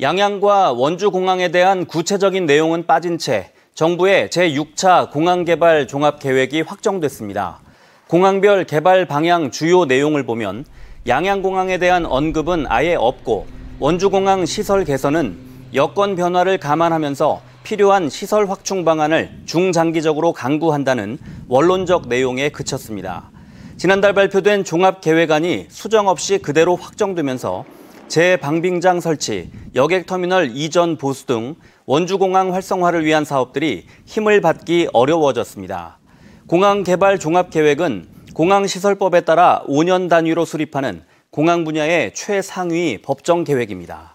양양과 원주공항에 대한 구체적인 내용은 빠진 채 정부의 제6차 공항개발 종합계획이 확정됐습니다. 공항별 개발 방향 주요 내용을 보면 양양공항에 대한 언급은 아예 없고 원주공항 시설 개선은 여건 변화를 감안하면서 필요한 시설 확충 방안을 중장기적으로 강구한다는 원론적 내용에 그쳤습니다. 지난달 발표된 종합계획안이 수정 없이 그대로 확정되면서 재방빙장 설치, 여객터미널 이전 보수 등 원주공항 활성화를 위한 사업들이 힘을 받기 어려워졌습니다. 공항 개발 종합계획은 공항시설법에 따라 5년 단위로 수립하는 공항 분야의 최상위 법정 계획입니다.